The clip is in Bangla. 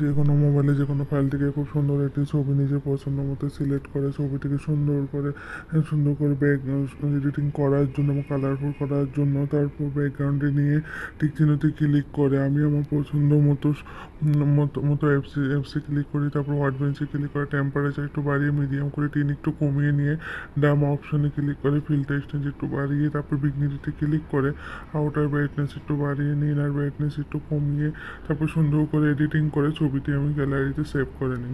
যে কোনো মোবাইলে যে কোনো ফাইল থেকে খুব সুন্দর একটি ছবি নিজের পছন্দ মতো সিলেক্ট করে ছবিটিকে সুন্দর করে সুন্দর করে ব্যাক এডিটিং করার জন্য এবং কালারফুল করার জন্য তারপর ব্যাকগ্রাউন্ডে নিয়ে ঠিক চিহ্নতে ক্লিক করে আমি আমার পছন্দ মতো মতো মতো অ্যাপসে ক্লিক করি তারপর হোয়াইট বেঞ্চে ক্লিক করে টেম্পারেচার একটু বাড়িয়ে মিডিয়াম করে টিন একটু কমিয়ে নিয়ে ডাম অপশানে ক্লিক করে ফিল্টার স্টেঞ্জ একটু বাড়িয়ে তারপর বিগনিটিতে ক্লিক করে আউটার ব্রাইটনেস একটু বাড়িয়ে নিয়ে ইনার ব্রাইটনেস একটু কমিয়ে তারপর সুন্দর করে এডিটিং করে রবিতে আমি গ্যালারিতে সেভ করে নি